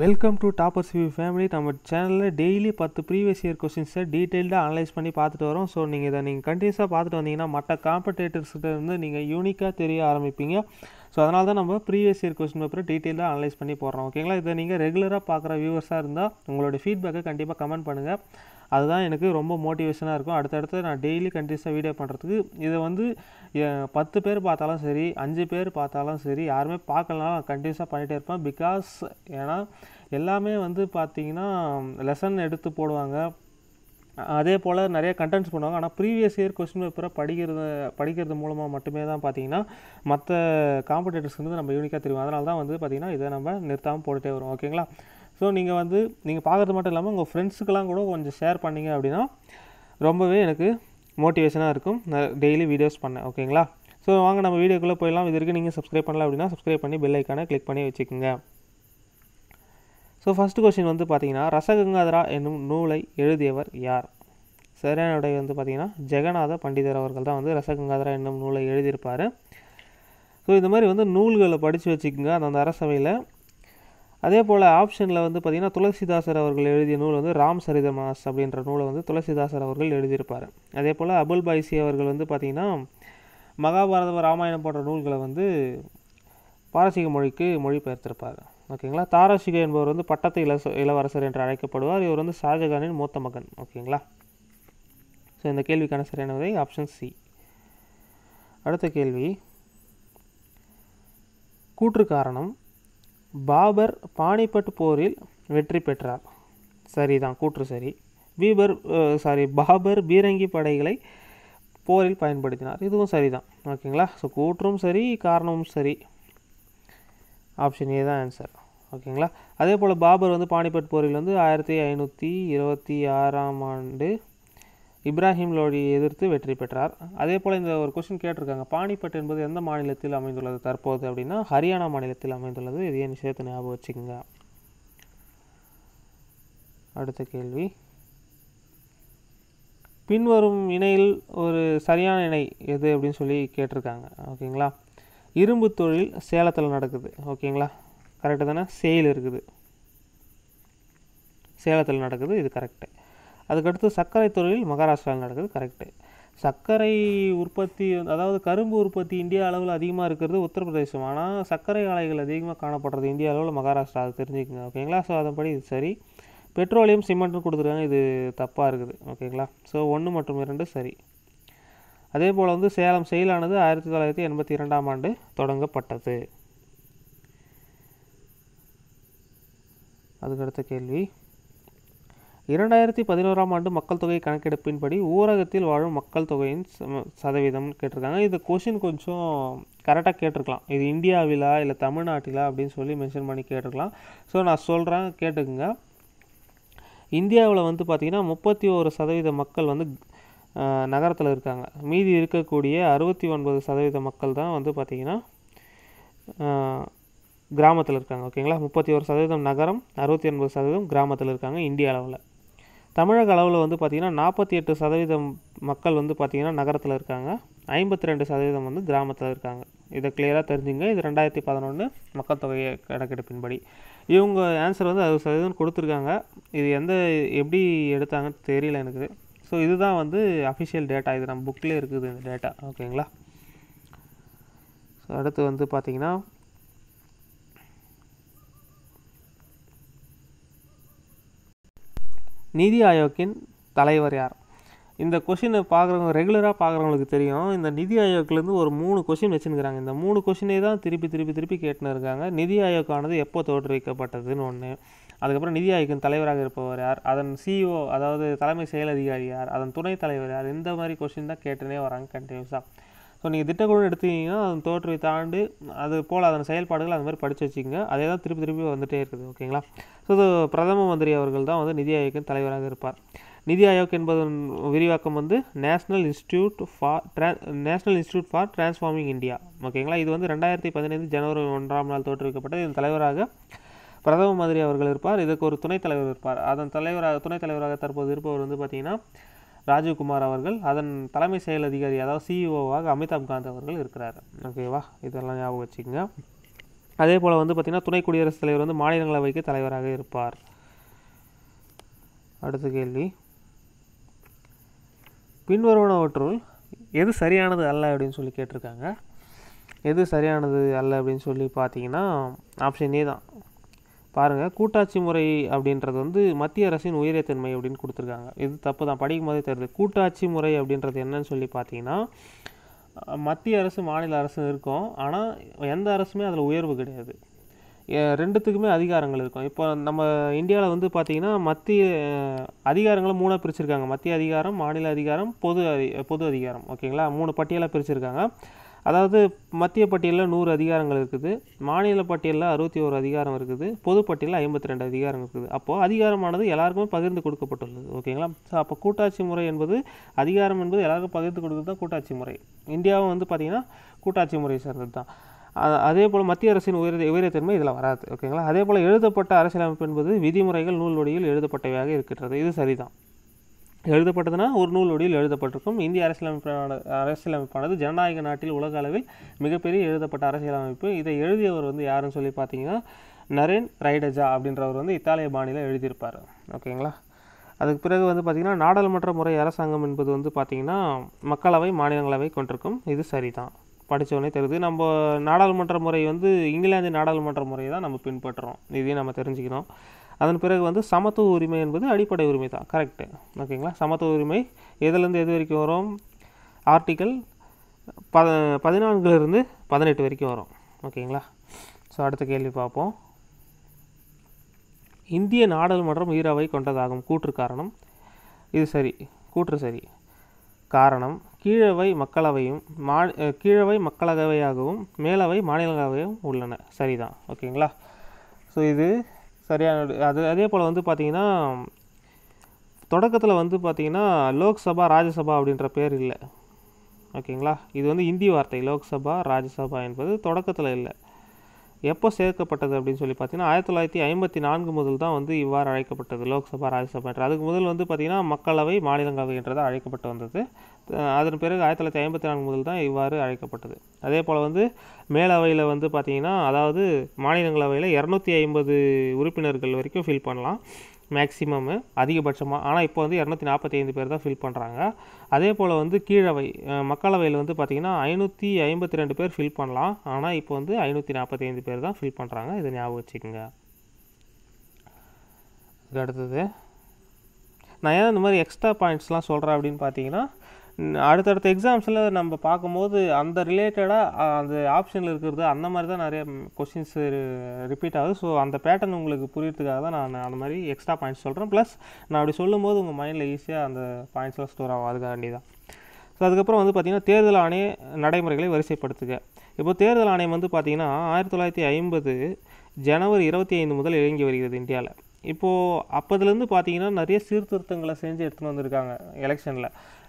welcome to toppers view family நம்ம சேனலில் daily பத்து ப்ரீவியஸ் இயர் கொஸ்டின்ஸை டீட்டெயில்டாக அனலைஸ் பண்ணி பார்த்துட்டு வரோம் ஸோ நீங்கள் இதை நீங்கள் கண்டினியூஸாக பார்த்துட்டு வந்தீங்கன்னா மற்ற காம்படேட்டர்ஸ்கிட்ட இருந்து நீங்கள் யூனிக்காக தெரிய ஆரம்பிப்பீங்க ஸோ அதனால தான் நம்ம ப்ரீவியஸ் இயர் கொஸ்டின் பேப்பரை டீட்டெயிலாக அனலைஸ் பண்ணி போடுறோம் ஓகேங்களா இதை நீங்கள் ரெகுலராக பார்க்குற வியூவர்ஸாக இருந்தால் உங்களோட ஃபீட்பேக்கை கண்டிப்பாக கமெண்ட் பண்ணுங்கள் அதுதான் எனக்கு ரொம்ப மோட்டிவேஷனாக இருக்கும் அடுத்தடுத்து நான் டெய்லி கண்டினியூஸாக வீடியோ பண்ணுறதுக்கு இதை வந்து பத்து பேர் பார்த்தாலும் சரி அஞ்சு பேர் பார்த்தாலும் சரி யாருமே பார்க்கலாம் நான் கண்டினியூஸாக பண்ணிகிட்டே இருப்பேன் பிகாஸ் ஏன்னா எல்லாமே வந்து பார்த்திங்கன்னா லெசன் எடுத்து போடுவாங்க அதே போல் நிறைய கண்டென்ட்ஸ் பண்ணுவாங்க ஆனால் ப்ரீவியஸ் இயர் கொஸ்டின் பேப்பரை படிக்கிறது படிக்கிறது மூலமாக மட்டுமே தான் பார்த்தீங்கன்னா மற்ற காம்படேட்டர்ஸ்க்கு வந்து நம்ம யூனிக்காக தெரியும் அதனால தான் வந்து பார்த்திங்கன்னா இதை நம்ம நிறுத்தாமல் போட்டுகிட்டே வரும் ஓகேங்களா ஸோ நீங்கள் வந்து நீங்கள் பார்க்குறது மட்டும் இல்லாமல் உங்கள் ஃப்ரெண்ட்ஸுக்கெல்லாம் கூட கொஞ்சம் ஷேர் பண்ணிங்க அப்படின்னா ரொம்பவே எனக்கு மோட்டிவேஷனாக இருக்கும் நான் டெய்லி வீடியோஸ் பண்ணேன் ஓகேங்களா ஸோ வாங்க நம்ம வீடியோக்குள்ளே போயிடலாம் இது வரைக்கும் நீங்கள் சப்ஸ்கிரைப் பண்ணல அப்படின்னா சப்ஸ்கிரைப் பண்ணி பெல் ஐக்கானை கிளிக் பண்ணி வச்சுக்கோங்க ஸோ ஃபஸ்ட்டு கொஷின் வந்து பார்த்தீங்கன்னா ரசகங்காதரா என்னும் நூலை எழுதியவர் யார் சரியான உடைய வந்து பார்த்தீங்கன்னா ஜெகநாத பண்டிதர் அவர்கள் தான் வந்து ரசகங்காதரா என்னும் நூலை எழுதியிருப்பார் ஸோ இந்த மாதிரி வந்து நூல்களை படித்து வச்சுக்கோங்க அந்த அரசவையில் அதே போல் ஆப்ஷனில் வந்து பார்த்திங்கன்னா துளசிதாசர் அவர்கள் எழுதிய நூல் வந்து ராம் சரிதமாஸ் அப்படின்ற நூலை வந்து துளசிதாசர் அவர்கள் எழுதியிருப்பார் அதே போல் அபுல் பைசி அவர்கள் வந்து பார்த்திங்கன்னா மகாபாரத ராமாயணம் போன்ற நூல்களை வந்து பாரசீக மொழிக்கு மொழிபெயர்த்திருப்பார் ஓகேங்களா தாராசிக என்பவர் வந்து பட்டத்து இளச இளவரசர் என்று அழைக்கப்படுவார் இவர் வந்து ஷாஜகானின் மூத்த மகன் ஓகேங்களா ஸோ இந்த கேள்விக்கான சரியான விதை ஆப்ஷன் சி அடுத்த கேள்வி கூற்று காரணம் பாபர் பானிபட் போரில் வெற்றி பெற்றார் சரிதான் கூற்று சரி பீபர் சாரி பாபர் பீரங்கி படைகளை போரில் பயன்படுத்தினார் இதுவும் சரிதான் ஓகேங்களா ஸோ கூற்றும் சரி காரணமும் சரி ஆப்ஷன் ஏ தான் ஆன்சர் ஓகேங்களா அதே போல் பாபர் வந்து பானிபட் போரில் வந்து ஆயிரத்தி ஐநூற்றி இருபத்தி ஆறாம் ஆண்டு இப்ராஹிம் லோடி எதிர்த்து வெற்றி பெற்றார் அதே போல் இந்த ஒரு கொஷின் கேட்டிருக்காங்க பானிபட் என்பது எந்த மாநிலத்தில் அமைந்துள்ளது தற்போது அப்படின்னா ஹரியானா மாநிலத்தில் அமைந்துள்ளது என் நிச்சயத்தை ஞாபகம் வச்சுக்கோங்க அடுத்த கேள்வி பின்வரும் இணையில் ஒரு சரியான இணை எது அப்படின்னு சொல்லி கேட்டிருக்காங்க ஓகேங்களா இரும்பு தொழில் சேலத்தில் நடக்குது ஓகேங்களா கரெக்டு தானே சேல் இருக்குது சேலத்தில் நடக்குது இது கரெக்டு அதுக்கடுத்து சர்க்கரை தொழில் மகாராஷ்டிரா நடக்குது கரெக்டு சர்க்கரை உற்பத்தி அதாவது கரும்பு உற்பத்தி இந்தியா அளவில் அதிகமாக இருக்கிறது உத்தரப்பிரதேசம் ஆனால் சர்க்கரை ஆலைகள் அதிகமாக காணப்படுறது இந்தியா அளவில் மகாராஷ்டிரா அது தெரிஞ்சுக்கங்க ஓகேங்களா ஸோ அதன்படி இது சரி பெட்ரோலியம் சிமெண்ட்னு கொடுத்துருக்காங்க இது தப்பாக இருக்குது ஓகேங்களா ஸோ ஒன்று மற்றும் இரண்டு சரி அதே போல் வந்து சேலம் செயலானது ஆயிரத்தி தொள்ளாயிரத்தி எண்பத்தி இரண்டாம் ஆண்டு தொடங்கப்பட்டது அதுக்கடுத்த கேள்வி இரண்டாயிரத்தி பதினோராம் ஆண்டு மக்கள் தொகை கணக்கெடுப்பின்படி ஊரகத்தில் வாழும் மக்கள் தொகையின் சதவீதம் கேட்டிருக்காங்க இந்த கொஷின் கொஞ்சம் கரெக்டாக கேட்டிருக்கலாம் இது இந்தியாவிலா இல்லை தமிழ்நாட்டிலா அப்படின்னு சொல்லி மென்ஷன் பண்ணி கேட்டிருக்கலாம் ஸோ நான் சொல்கிறேன் கேட்டுக்குங்க இந்தியாவில் வந்து பார்த்திங்கன்னா முப்பத்தி ஒரு சதவீத மக்கள் வந்து நகரத்தில் இருக்காங்க மீதி இருக்கக்கூடிய அறுபத்தி ஒன்பது சதவீத மக்கள் தான் வந்து பார்த்திங்கன்னா கிராமத்தில் இருக்காங்க ஓகேங்களா முப்பத்தி ஒரு சதவீதம் நகரம் அறுபத்தி ஒன்பது சதவீதம் கிராமத்தில் இருக்காங்க இந்திய அளவில் தமிழக அளவில் வந்து பார்த்திங்கன்னா நாற்பத்தி எட்டு சதவீதம் மக்கள் வந்து பார்த்திங்கன்னா நகரத்தில் இருக்காங்க ஐம்பத்தி ரெண்டு சதவீதம் வந்து கிராமத்தில் இருக்காங்க இதை கிளியராக தெரிஞ்சுங்க இது ரெண்டாயிரத்தி பதினொன்று மக்கள் தொகையை கணக்கெடுப்பின்படி இவங்க ஆன்சர் வந்து அறுபது சதவீதம் கொடுத்துருக்காங்க இது எந்த எப்படி எடுத்தாங்கன்னு தெரியல எனக்கு ஸோ இதுதான் வந்து அஃபிஷியல் டேட்டா இது நம்ம புக்கில் இருக்குது இந்த டேட்டா ஓகேங்களா ஸோ அடுத்து வந்து பார்த்திங்கன்னா நிதி ஆயோக்கின் தலைவர் யார் இந்த கொஷினை பார்க்குறவங்க ரெகுலராக பார்க்குறவங்களுக்கு தெரியும் இந்த நிதி ஆயோக்லேருந்து ஒரு மூணு கொஷின் வச்சுருக்கிறாங்க இந்த மூணு கொஷினே தான் திருப்பி திருப்பி திருப்பி கேட்டுன்னு இருக்காங்க நிதி ஆயோக்கானது எப்போ தோற்றுவிக்கப்பட்டதுன்னு ஒன்று அதுக்கப்புறம் நிதி ஆயோக்கின் தலைவராக இருப்பவர் யார் அதன் சிஇஓ e அதாவது தலைமை செயல் அதிகாரி யார் அதன் துணைத் தலைவர் யார் இந்த மாதிரி கொஷின் தான் கேட்டுனே வராங்க கண்டினியூஸாக ஸோ நீங்கள் திட்டக்குழு எடுத்தீங்கன்னா அந்த தோற்றுவை தாண்டி அது போல் அதன் செயல்பாடுகள் அந்த மாதிரி படித்து வச்சுக்கோங்க அதே தான் திருப்பி திருப்பி வந்துகிட்டே இருக்குது ஓகேங்களா ஸோ பிரதம மந்திரி அவர்கள் தான் வந்து நிதி ஆயோக்கின் தலைவராக இருப்பார் நிதி ஆயோக் என்பது விரிவாக்கம் வந்து national institute for tran national institute for transforming India ஓகேங்களா இது வந்து ரெண்டாயிரத்தி பதினைந்து ஜனவரி ஒன்றாம் நாள் தோற்றுவிக்கப்பட்டது இதன் தலைவராக பிரதம மந்திரி அவர்கள் இருப்பார் இதுக்கு ஒரு துணைத் தலைவர் இருப்பார் அதன் தலைவராக துணைத் தலைவராக தற்போது இருப்பவர் வந்து பார்த்திங்கன்னா ராஜீவ்குமார் அவர்கள் அதன் தலைமை செயல் அதிகாரி அதாவது சிஇஓவாக e அமிதாப் காந்த் அவர்கள் இருக்கிறார் ஓகேவா இதெல்லாம் ஞாபகம் வச்சுக்கோங்க அதே போல் வந்து பார்த்திங்கன்னா துணை குடியரசுத் தலைவர் வந்து மாநிலங்களவைக்கு தலைவராக இருப்பார் அடுத்த கேள்வி பின்வருவனவற்றுள் எது சரியானது அல்ல அப்படின்னு சொல்லி கேட்டிருக்காங்க எது சரியானது அல்ல அப்படின்னு சொல்லி பார்த்தீங்கன்னா ஆப்ஷன் ஏ தான் பாருங்கள் கூட்டாட்சி முறை அப்படின்றது வந்து மத்திய அரசின் உயரிய அப்படின்னு கொடுத்துருக்காங்க இது தப்பு தான் படிக்கும் போதே தெரியுது கூட்டாட்சி முறை அப்படின்றது என்னன்னு சொல்லி பார்த்தீங்கன்னா மத்திய அரசு மாநில அரசு இருக்கும் ஆனால் எந்த அரசுமே அதில் உயர்வு கிடையாது ரெண்டுத்துக்குமே அதிகாரங்கள் இருக்கும் இப்போ நம்ம இந்தியாவில் வந்து பார்த்திங்கன்னா மத்திய அதிகாரங்களும் மூணாக பிரிச்சுருக்காங்க மத்திய அதிகாரம் மாநில அதிகாரம் பொது பொது அதிகாரம் ஓகேங்களா மூணு பட்டியலாக பிரிச்சுருக்காங்க அதாவது மத்திய பட்டியலில் நூறு அதிகாரங்கள் இருக்குது மாநில பட்டியலில் அறுபத்தி ஒரு அதிகாரம் இருக்குது பொது பட்டியலில் ஐம்பத்தி ரெண்டு அதிகாரம் இருக்குது அப்போது அதிகாரமானது எல்லாருக்குமே பகிர்ந்து கொடுக்கப்பட்டுள்ளது ஓகேங்களா ஸோ அப்போ கூட்டாட்சி முறை என்பது அதிகாரம் என்பது எல்லாருக்கும் பகிர்ந்து கொடுக்குறது தான் கூட்டாட்சி முறை இந்தியாவும் வந்து பார்த்திங்கன்னா கூட்டாட்சி முறை சார்ந்தது தான் அதே போல் மத்திய அரசின் உயர் உயரத்தன்மை இதில் வராது ஓகேங்களா அதே போல் எழுதப்பட்ட அரசியலமைப்பு என்பது விதிமுறைகள் நூல் வழியில் எழுதப்பட்டவையாக இருக்கின்றது இது சரிதான் எழுதப்பட்டதுன்னா ஒரு நூல் வடிவில் எழுதப்பட்டிருக்கும் இந்திய அரசியலமைப்பான அரசியலமைப்பானது ஜனநாயக நாட்டில் உலக அளவில் மிகப்பெரிய எழுதப்பட்ட அரசியலமைப்பு இதை எழுதியவர் வந்து யாருன்னு சொல்லி பார்த்தீங்கன்னா நரேன் ரைடஜா அப்படின்றவர் வந்து இத்தாலிய பாணியில் எழுதியிருப்பார் ஓகேங்களா அதுக்கு பிறகு வந்து பார்த்திங்கன்னா நாடாளுமன்ற முறை அரசாங்கம் என்பது வந்து பார்த்திங்கன்னா மக்களவை மாநிலங்களவை கொண்டிருக்கும் இது சரிதான் படித்தவனே தெரியுது நம்ம நாடாளுமன்ற முறை வந்து இங்கிலாந்து நாடாளுமன்ற முறையை தான் நம்ம பின்பற்றுறோம் இதையும் நம்ம தெரிஞ்சுக்கணும் அதன் பிறகு வந்து சமத்துவ உரிமை என்பது அடிப்படை உரிமை தான் கரெக்டு ஓகேங்களா சமத்துவ உரிமை எதுலேருந்து எது வரைக்கும் வரும் ஆர்டிக்கல் பத பதினான்குலேருந்து பதினெட்டு வரைக்கும் வரும் ஓகேங்களா ஸோ அடுத்த கேள்வி பார்ப்போம் இந்திய நாடாளுமன்றம் ஈராவை கொண்டதாகும் கூற்று காரணம் இது சரி கூற்று சரி காரணம் கீழவை மக்களவையும் மா கீழவை மக்களவையாகவும் மேலவை மாநிலங்களவையும் உள்ளன சரிதான் ஓகேங்களா ஸோ இது சரியான அது அதே போல் வந்து பார்த்திங்கன்னா தொடக்கத்தில் வந்து பார்த்திங்கன்னா லோக்சபா ராஜ்யசபா அப்படின்ற பேர் இல்லை ஓகேங்களா இது வந்து இந்தி வார்த்தை லோக்சபா ராஜ்யசபா என்பது தொடக்கத்தில் இல்லை எப்போ சேர்க்கப்பட்டது அப்படின்னு சொல்லி பார்த்தீங்கன்னா ஆயிரத்தி தொள்ளாயிரத்தி ஐம்பத்தி நான்கு முதல் தான் வந்து இவ்வாறு அழைக்கப்பட்டது லோக்சபா ராஜ்யசபா என்று அதுக்கு முதல் வந்து பார்த்திங்கன்னா மக்களவை மாநிலங்களவை என்றதாக அழைக்கப்பட்டு வந்தது அதன் பிறகு ஆயிரத்தி தொள்ளாயிரத்தி ஐம்பத்தி நான்கு முதல் தான் இவ்வாறு அழைக்கப்பட்டது அதே போல் வந்து மேலவையில் வந்து பார்த்திங்கன்னா அதாவது மாநிலங்களவையில் இரநூத்தி ஐம்பது உறுப்பினர்கள் வரைக்கும் ஃபில் பண்ணலாம் மேக்ஸிமம்மு அதிகபட்சமாக ஆனால் இப்போ வந்து இரநூத்தி நாற்பத்தி ஐந்து பேர் தான் ஃபில் பண்ணுறாங்க அதே போல் வந்து கீழவை மக்களவையில் வந்து பார்த்திங்கன்னா ஐநூற்றி ஐம்பத்தி ரெண்டு பேர் ஃபில் பண்ணலாம் ஆனால் இப்போ வந்து ஐநூற்றி நாற்பத்தி ஐந்து பேர் தான் ஃபில் பண்ணுறாங்க இதை ஞாபகம் வச்சுக்கோங்க அடுத்தது நான் ஏன் இந்த மாதிரி எக்ஸ்ட்ரா பாயிண்ட்ஸ்லாம் சொல்கிறேன் அப்படின்னு பார்த்தீங்கன்னா அடுத்தடுத்த எக்ஸாம்ஸில் நம்ம பார்க்கும்போது அந்த ரிலேட்டடாக அந்த ஆப்ஷனில் இருக்கிறது அந்த மாதிரி தான் நிறைய கொஷின்ஸ் ரிப்பீட் ஆகுது ஸோ அந்த பேட்டர்ன் உங்களுக்கு புரியறதுக்காக தான் நான் அந்த மாதிரி எக்ஸ்ட்ரா பாயிண்ட்ஸ் சொல்கிறேன் ப்ளஸ் நான் அப்படி சொல்லும்போது உங்கள் மைண்டில் ஈஸியாக அந்த பாயிண்ட்ஸ்லாம் ஸ்டோர் ஆகும் அதுக்காண்டி தான் ஸோ அதுக்கப்புறம் வந்து பார்த்திங்கன்னா தேர்தல் ஆணைய நடைமுறைகளை வரிசைப்படுத்துக இப்போ தேர்தல் ஆணையம் வந்து பார்த்திங்கன்னா ஆயிரத்தி தொள்ளாயிரத்தி ஐம்பது ஜனவரி இருபத்தி ஐந்து முதல் இறங்கி வருகிறது இந்தியாவில் இப்போது அப்போதுலேருந்து பார்த்தீங்கன்னா நிறைய சீர்திருத்தங்களை செஞ்சு எடுத்துகிட்டு வந்திருக்காங்க எலெக்ஷனில்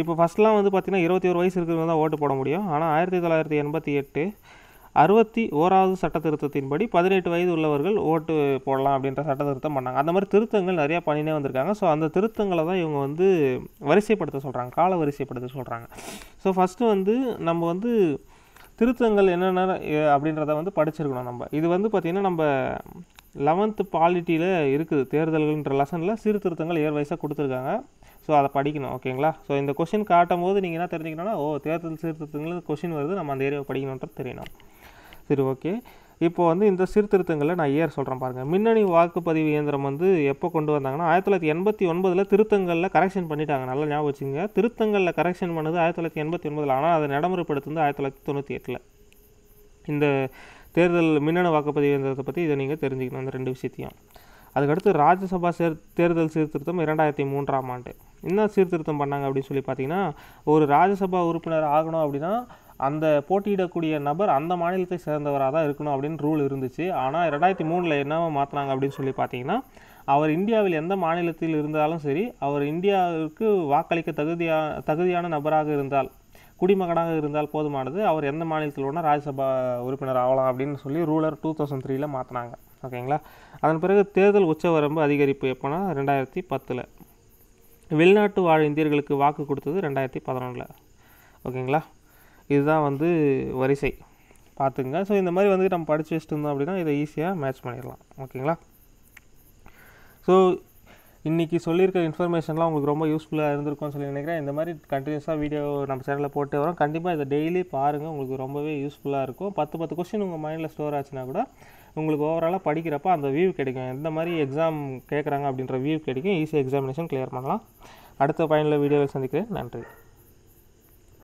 இப்போ ஃபஸ்ட்லாம் வந்து பார்த்திங்கன்னா இருபத்தி ஒரு வயசு இருக்கிறவங்க தான் ஓட்டு போட முடியும் ஆனால் ஆயிரத்தி தொள்ளாயிரத்தி எண்பத்தி எட்டு அறுபத்தி ஓராவது சட்ட திருத்தத்தின்படி பதினெட்டு வயது உள்ளவர்கள் ஓட்டு போடலாம் அப்படின்ற சட்ட திருத்தம் பண்ணாங்க அந்த மாதிரி திருத்தங்கள் நிறையா பண்ணினே வந்திருக்காங்க ஸோ அந்த திருத்தங்களை தான் இவங்க வந்து வரிசைப்படுத்த சொல்கிறாங்க கால வரிசைப்படுத்த சொல்கிறாங்க ஸோ ஃபஸ்ட்டு வந்து நம்ம வந்து திருத்தங்கள் என்னென்ன அப்படின்றத வந்து படிச்சிருக்கணும் நம்ம இது வந்து பார்த்திங்கன்னா நம்ம லெவன்த்து பாலிட்டியில் இருக்குது தேர்தல்கள்ன்ற லெசனில் சீர்திருத்தங்கள் ஏர் வயசாக கொடுத்துருக்காங்க ஸோ அதை படிக்கணும் ஓகேங்களா ஸோ இந்த கொஷின் காட்டும் போது நீங்கள் என்ன தெரிஞ்சுக்கணும்னா ஓ தேர்தல் சீர்திருத்தங்கள் கொஷின் வருது நம்ம அந்த ஏரியாவை படிக்கணுன்றது தெரியணும் சரி ஓகே இப்போ வந்து இந்த சீர்திருத்தங்களை நான் ஏர் சொல்கிறேன் பாருங்கள் மின்னணி வாக்குப்பதிவு இயந்திரம் வந்து எப்போ கொண்டு வந்தாங்கன்னா ஆயிரத்தி தொள்ளாயிரத்தி எண்பத்தி ஒன்பதில் திருத்தங்களில் கரெக்ஷன் பண்ணிட்டாங்க நல்லா ஞாபகம் வச்சுங்க திருத்தங்களில் கரெக்ஷன் பண்ணது ஆயிரத்தி தொள்ளாயிரத்தி எண்பத்தி ஒன்பதில் ஆனால் அதை நடைமுறைப்படுத்துந்து ஆயிரத்தி தொள்ளாயிரத்தி தொண்ணூற்றி எட்டில் இந்த தேர்தல் மின்னணு வாக்குப்பதிவு இயந்திரத்தை பற்றி இதை நீங்கள் தெரிஞ்சுக்கணும் அந்த ரெண்டு விஷயத்தையும் அதுக்கடுத்து ராஜ்யசபா சேர் தேர்தல் சீர்திருத்தம் இரண்டாயிரத்தி மூன்றாம் ஆண்டு என்ன சீர்திருத்தம் பண்ணாங்க அப்படின்னு சொல்லி பார்த்தீங்கன்னா ஒரு ராஜ்யசபா உறுப்பினர் ஆகணும் அப்படின்னா அந்த போட்டியிடக்கூடிய நபர் அந்த மாநிலத்தை சேர்ந்தவராக தான் இருக்கணும் அப்படின்னு ரூல் இருந்துச்சு ஆனால் ரெண்டாயிரத்தி மூணில் என்னவோ மாற்றினாங்க அப்படின்னு சொல்லி பார்த்தீங்கன்னா அவர் இந்தியாவில் எந்த மாநிலத்தில் இருந்தாலும் சரி அவர் இந்தியாவிற்கு வாக்களிக்க தகுதியா தகுதியான நபராக இருந்தால் குடிமகனாக இருந்தால் போதுமானது அவர் எந்த மாநிலத்தில் வேணால் ராஜ்யசபா உறுப்பினர் ஆகலாம் அப்படின்னு சொல்லி ரூலர் டூ தௌசண்ட் த்ரீல மாற்றினாங்க ஓகேங்களா அதன் பிறகு தேர்தல் உச்சவரம்பு அதிகரிப்பு எப்போனா ரெண்டாயிரத்தி பத்தில் வெளிநாட்டு வாழ் இந்தியர்களுக்கு வாக்கு கொடுத்தது ரெண்டாயிரத்தி பதினொன்றில் ஓகேங்களா இதுதான் வந்து வரிசை பார்த்துங்க ஸோ இந்த மாதிரி வந்து நம்ம படித்து வச்சுட்டு இருந்தோம் அப்படின்னா இதை ஈஸியாக மேட்ச் பண்ணிடலாம் ஓகேங்களா ஸோ இன்றைக்கி சொல்லியிருக்க இன்ஃபர்மேஷன்லாம் உங்களுக்கு ரொம்ப யூஸ்ஃபுல்லாக இருந்திருக்கும்னு சொல்லி நினைக்கிறேன் இந்த மாதிரி கண்டினியூஸாக வீடியோ நம்ம சேனலில் போட்டு வரோம் கண்டிப்பாக இதை டெய்லி பாருங்கள் உங்களுக்கு ரொம்பவே யூஸ்ஃபுல்லாக இருக்கும் பத்து பத்து கொஸ்டின் உங்கள் மைண்டில் ஸ்டோர் ஆச்சுன்னா கூட உங்களுக்கு ஓவராலாக படிக்கிறப்ப அந்த வியூ கிடைக்கும் எந்த மாதிரி எக்ஸாம் கேட்குறாங்க அப்படின்ற வியூ கிடைக்கும் ஈஸியாக எக்ஸாமினேஷன் கிளியர் பண்ணலாம் அடுத்த பயனில் வீடியோவில் சந்திக்கிறேன் நன்றி